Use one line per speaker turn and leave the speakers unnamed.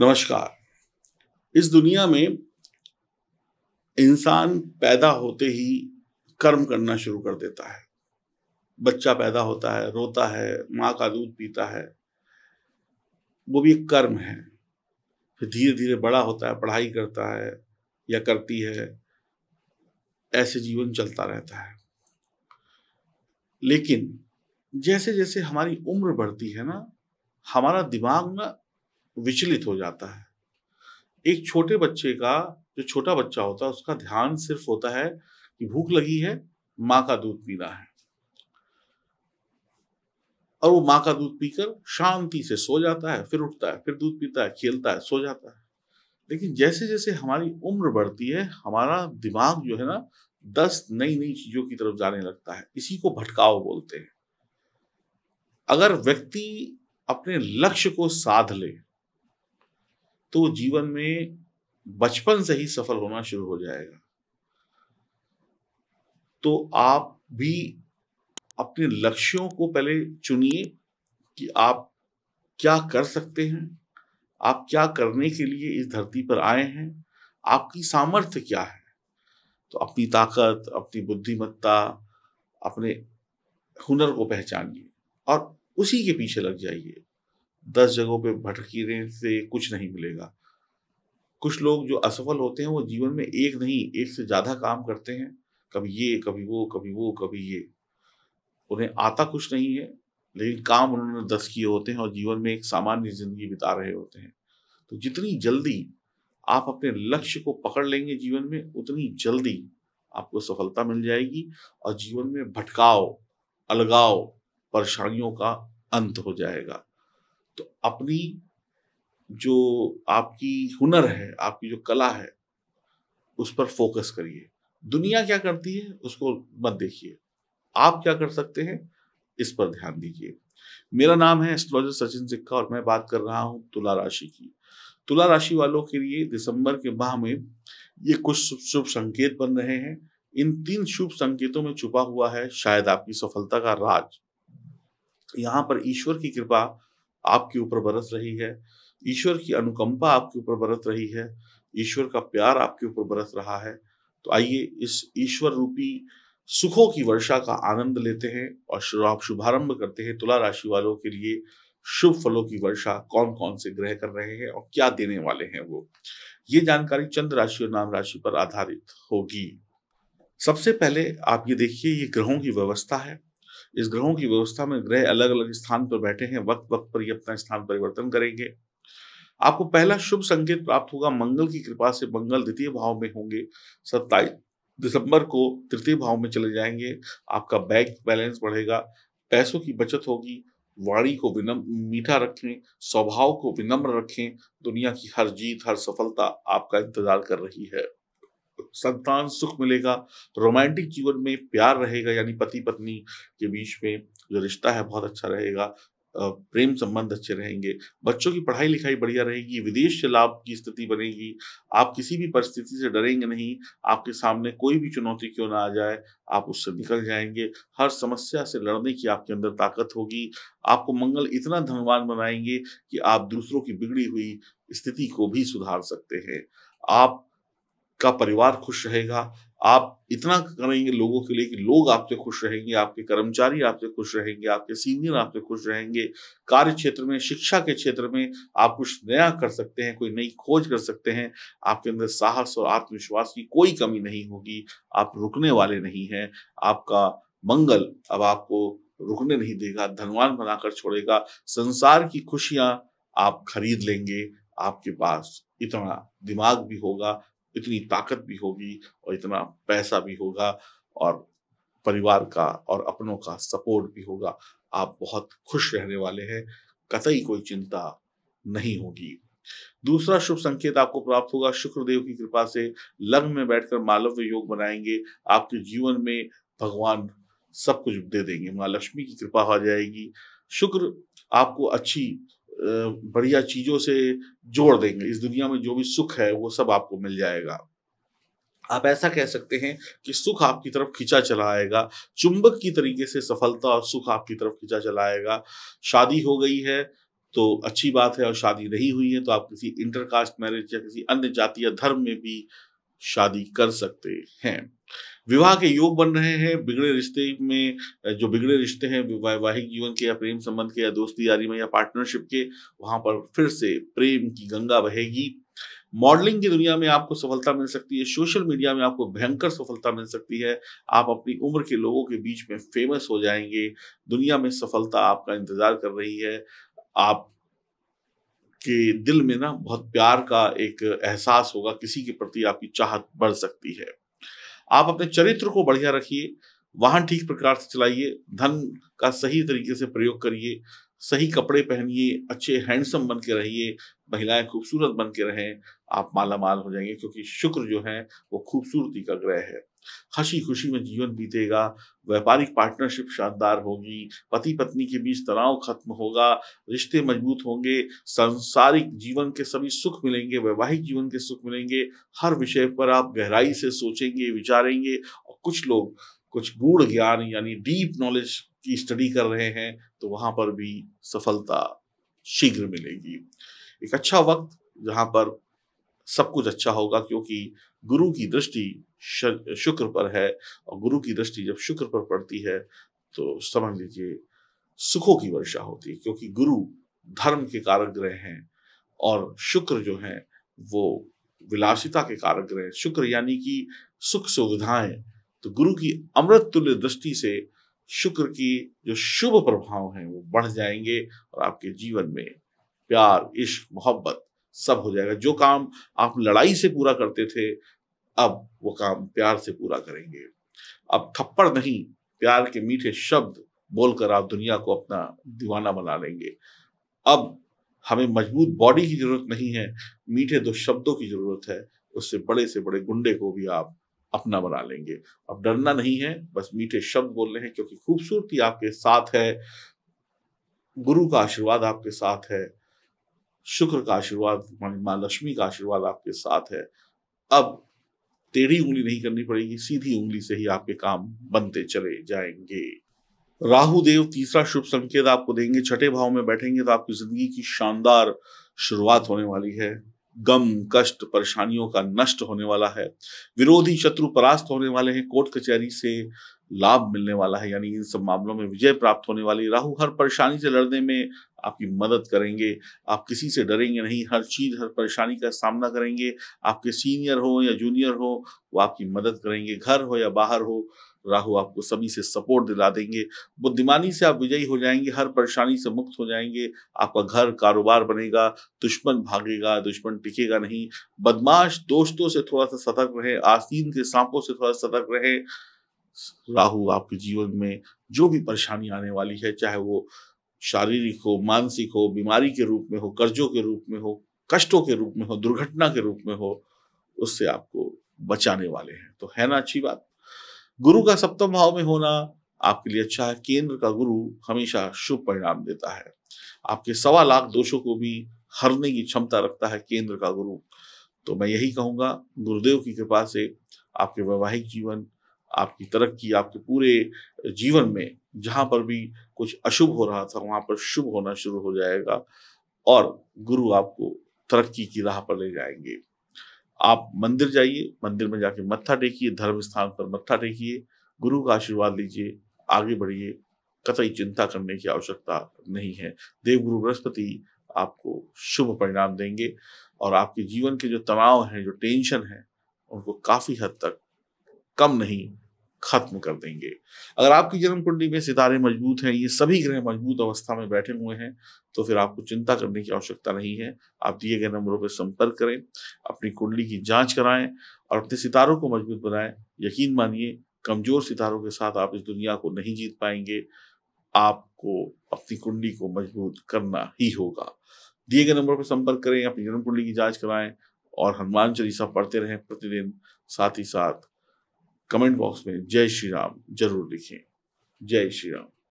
नमस्कार इस दुनिया में इंसान पैदा होते ही कर्म करना शुरू कर देता है बच्चा पैदा होता है रोता है माँ का दूध पीता है वो भी एक कर्म है फिर धीरे धीरे बड़ा होता है पढ़ाई करता है या करती है ऐसे जीवन चलता रहता है लेकिन जैसे जैसे हमारी उम्र बढ़ती है ना हमारा दिमाग ना विचलित हो जाता है एक छोटे बच्चे का जो छोटा बच्चा होता है उसका ध्यान सिर्फ होता है कि भूख लगी है माँ का दूध पीना है और वो माँ का दूध पीकर शांति से सो जाता है फिर उठता है फिर दूध पीता है खेलता है सो जाता है लेकिन जैसे जैसे हमारी उम्र बढ़ती है हमारा दिमाग जो है ना दस नई नई चीजों की तरफ जाने लगता है इसी को भटकाव बोलते हैं अगर व्यक्ति अपने लक्ष्य को साध ले तो जीवन में बचपन से ही सफल होना शुरू हो जाएगा तो आप भी अपने लक्ष्यों को पहले चुनिए कि आप क्या कर सकते हैं आप क्या करने के लिए इस धरती पर आए हैं आपकी सामर्थ्य क्या है तो अपनी ताकत अपनी बुद्धिमत्ता अपने हुनर को पहचानिए और उसी के पीछे लग जाइए दस जगहों पे भटकीने से कुछ नहीं मिलेगा कुछ लोग जो असफल होते हैं वो जीवन में एक नहीं एक से ज़्यादा काम करते हैं कभी ये कभी वो कभी वो कभी ये उन्हें आता कुछ नहीं है लेकिन काम उन्होंने दस किए होते हैं और जीवन में एक सामान्य जिंदगी बिता रहे होते हैं तो जितनी जल्दी आप अपने लक्ष्य को पकड़ लेंगे जीवन में उतनी जल्दी आपको सफलता मिल जाएगी और जीवन में भटकाव अलगाव परेशानियों का अंत हो जाएगा तो अपनी जो आपकी हुनर है आपकी जो कला है उस पर फोकस करिए दुनिया क्या करती है उसको मत देखिए आप क्या कर सकते हैं इस पर ध्यान दीजिए मेरा नाम है एस्ट्रोलॉजर सचिन सिक्का और मैं बात कर रहा हूं तुला राशि की तुला राशि वालों के लिए दिसंबर के माह में ये कुछ शुभ संकेत बन रहे हैं इन तीन शुभ संकेतों में छुपा हुआ है शायद आपकी सफलता का राज यहाँ पर ईश्वर की कृपा आपके ऊपर बरस रही है ईश्वर की अनुकंपा आपके ऊपर बरस रही है ईश्वर का प्यार आपके ऊपर बरस रहा है तो आइए इस ईश्वर रूपी सुखों की वर्षा का आनंद लेते हैं और आप शुभारंभ करते हैं तुला राशि वालों के लिए शुभ फलों की वर्षा कौन कौन से ग्रह कर रहे हैं और क्या देने वाले हैं वो ये जानकारी चंद्र राशि और नाम राशि पर आधारित होगी सबसे पहले आप ये देखिए ये ग्रहों की व्यवस्था है इस ग्रहों की व्यवस्था में ग्रह अलग अलग स्थान पर बैठे हैं वक्त वक्त पर ये अपना स्थान परिवर्तन करेंगे आपको पहला शुभ संकेत प्राप्त होगा मंगल की कृपा से मंगल द्वितीय भाव में होंगे सत्ताईस दिसंबर को तृतीय भाव में चले जाएंगे आपका बैंक बैलेंस बढ़ेगा पैसों की बचत होगी वाणी को विनम्र मीठा रखें स्वभाव को विनम्र रखें दुनिया की हर जीत हर सफलता आपका इंतजार कर रही है संतान सुख मिलेगा रोमांटिक जीवन में प्यार रहेगा यानी पति पत्नी के बीच में जो रिश्ता है बहुत अच्छा रहेगा प्रेम संबंध अच्छे रहेंगे बच्चों की पढ़ाई लिखाई बढ़िया रहेगी विदेश से लाभ की स्थिति बनेगी आप किसी भी परिस्थिति से डरेंगे नहीं आपके सामने कोई भी चुनौती क्यों ना आ जाए आप उससे निकल जाएंगे हर समस्या से लड़ने की आपके अंदर ताकत होगी आपको मंगल इतना धनवान बनाएंगे कि आप दूसरों की बिगड़ी हुई स्थिति को भी सुधार सकते हैं आप का परिवार खुश रहेगा आप इतना करेंगे लोगों के लिए कि लोग आपसे खुश रहेंगे आपके कर्मचारी आपसे खुश रहेंगे आपके सीनियर आपसे खुश रहेंगे कार्य क्षेत्र में शिक्षा के क्षेत्र में आप कुछ नया कर सकते हैं कोई नई खोज कर सकते हैं आपके अंदर साहस और आत्मविश्वास की कोई कमी नहीं होगी आप रुकने वाले नहीं हैं आपका मंगल अब आपको रुकने नहीं देगा धनवान बनाकर छोड़ेगा संसार की खुशियां आप खरीद लेंगे आपके पास इतना दिमाग भी होगा इतनी ताकत भी होगी और इतना पैसा भी होगा और परिवार का और अपनों का सपोर्ट भी होगा आप बहुत खुश रहने वाले हैं कतई कोई चिंता नहीं होगी दूसरा शुभ संकेत आपको प्राप्त होगा शुक्रदेव की कृपा से लग्न में बैठकर मालव्य योग बनाएंगे आपके जीवन में भगवान सब कुछ दे देंगे माँ लक्ष्मी की कृपा हो जाएगी शुक्र आपको अच्छी बढ़िया चीजों से जोड़ देंगे इस दुनिया में जो भी सुख है वो सब आपको मिल जाएगा आप ऐसा कह सकते हैं कि सुख आपकी तरफ खींचा चला आएगा चुंबक की तरीके से सफलता और सुख आपकी तरफ खींचा चला आएगा शादी हो गई है तो अच्छी बात है और शादी नहीं हुई है तो आप किसी इंटरकास्ट मैरिज या किसी अन्य या धर्म में भी शादी कर सकते हैं विवाह के योग बन रहे हैं बिगड़े रिश्ते में जो बिगड़े रिश्ते हैं वैवाहिक जीवन के या प्रेम संबंध के या दोस्ती यारी में या पार्टनरशिप के वहां पर फिर से प्रेम की गंगा बहेगी मॉडलिंग की दुनिया में आपको सफलता मिल सकती है सोशल मीडिया में आपको भयंकर सफलता मिल सकती है आप अपनी उम्र के लोगों के बीच में फेमस हो जाएंगे दुनिया में सफलता आपका इंतजार कर रही है आप के दिल में ना बहुत प्यार का एक एहसास होगा किसी के प्रति आपकी चाहत बढ़ सकती है आप अपने चरित्र को बढ़िया रखिए वाहन ठीक प्रकार से चलाइए धन का सही तरीके से प्रयोग करिए सही कपड़े पहनिए अच्छे हैंडसम बन के रहिए महिलाएं खूबसूरत बन के रहें आप माला माल हो जाएंगे क्योंकि शुक्र जो है वो खूबसूरती का ग्रह है हंसी खुशी में जीवन बीतेगा व्यापारिक पार्टनरशिप शानदार होगी पति पत्नी के बीच तनाव खत्म होगा रिश्ते मजबूत होंगे सांसारिक जीवन के सभी सुख मिलेंगे वैवाहिक जीवन के सुख मिलेंगे हर विषय पर आप गहराई से सोचेंगे विचारेंगे और कुछ लोग कुछ गूढ़ ज्ञान यानी डीप नॉलेज की स्टडी कर रहे हैं तो वहां पर भी सफलता शीघ्र मिलेगी एक अच्छा वक्त जहां पर सब कुछ अच्छा होगा क्योंकि गुरु की दृष्टि शुक्र पर है और गुरु की दृष्टि जब शुक्र पर पड़ती है तो समझ लीजिए सुखों की वर्षा होती है क्योंकि गुरु धर्म के कारक ग्रह हैं और शुक्र जो है वो विलासिता के कारक ग्रह शुक्र यानी कि सुख सुविधाएं तो गुरु की अमृत तुल्य दृष्टि से शुक्र की जो शुभ प्रभाव हैं वो बढ़ जाएंगे और आपके जीवन में प्यार इश्क मोहब्बत सब हो जाएगा जो काम आप लड़ाई से पूरा करते थे अब वो काम प्यार से पूरा करेंगे अब थप्पड़ नहीं प्यार के मीठे शब्द बोलकर आप दुनिया को अपना दीवाना बना लेंगे अब हमें मजबूत बॉडी की जरूरत नहीं है मीठे दो शब्दों की जरूरत है उससे बड़े से बड़े गुंडे को भी आप अपना बना लेंगे अब डरना नहीं है बस मीठे शब्द बोलने हैं क्योंकि खूबसूरती आपके साथ है गुरु का आशीर्वाद आपके साथ है शुक्र का आशीर्वाद माँ लक्ष्मी का आशीर्वाद आपके साथ है अब टेढ़ी उंगली नहीं करनी पड़ेगी सीधी उंगली से ही आपके काम बनते चले जाएंगे राहु देव तीसरा शुभ संकेत आपको देंगे छठे भाव में बैठेंगे तो आपकी जिंदगी की शानदार शुरुआत होने वाली है गम कष्ट परेशानियों का नष्ट होने वाला है विरोधी शत्रु परास्त होने वाले हैं कोर्ट कचहरी से लाभ मिलने वाला है यानी इन सब मामलों में विजय प्राप्त होने वाली राहु हर परेशानी से लड़ने में आपकी मदद करेंगे आप किसी से डरेंगे नहीं हर चीज़ हर परेशानी का सामना करेंगे आपके सीनियर हो या जूनियर हो वो आपकी मदद करेंगे घर हो या बाहर हो राहु आपको सभी से सपोर्ट दिला देंगे बुद्धिमानी से आप विजयी हो जाएंगे हर परेशानी से मुक्त हो जाएंगे आपका घर कारोबार बनेगा दुश्मन भागेगा दुश्मन टिकेगा नहीं बदमाश दोस्तों से थोड़ा सा सतर्क रहे आस्तीन के सांपों से थोड़ा सतर्क रहे राहु आपके जीवन में जो भी परेशानी आने वाली है चाहे वो शारीरिक हो मानसिक हो बीमारी के रूप में हो कर्जों के रूप में हो कष्टों के रूप में हो दुर्घटना के रूप में हो उससे आपको बचाने वाले हैं तो है ना अच्छी बात गुरु का सप्तम भाव में होना आपके लिए अच्छा है केंद्र का गुरु हमेशा शुभ परिणाम देता है आपके सवा लाख दोषों को भी हरने की क्षमता रखता है केंद्र का गुरु तो मैं यही कहूंगा गुरुदेव की कृपा से आपके वैवाहिक जीवन आपकी तरक्की आपके पूरे जीवन में जहाँ पर भी कुछ अशुभ हो रहा था वहाँ पर शुभ होना शुरू हो जाएगा और गुरु आपको तरक्की की राह पर ले जाएंगे आप मंदिर जाइए मंदिर में जाके मत्था टेकिए धर्म स्थान पर मत्था टेकिए गुरु का आशीर्वाद लीजिए आगे बढ़िए कतई चिंता करने की आवश्यकता नहीं है देवगुरु बृहस्पति आपको शुभ परिणाम देंगे और आपके जीवन के जो तनाव हैं जो टेंशन है उनको काफ़ी हद तक कम नहीं खत्म कर देंगे अगर आपकी जन्म कुंडली में सितारे मजबूत हैं ये सभी ग्रह मजबूत अवस्था में बैठे हुए हैं तो फिर आपको चिंता करने की आवश्यकता नहीं है आप दिए गए नंबरों पर संपर्क करें अपनी कुंडली की जांच कराएं और अपने सितारों को मजबूत बनाएं यकीन मानिए कमजोर सितारों के साथ आप इस दुनिया को नहीं जीत पाएंगे आपको अपनी कुंडली को मजबूत करना ही होगा दिए गए नंबरों पर संपर्क करें अपनी जन्म कुंडली की जांच कराएं और हनुमान चालीसा पढ़ते रहें प्रतिदिन साथ ही साथ कमेंट बॉक्स में जय श्री राम जरूर लिखें जय श्री राम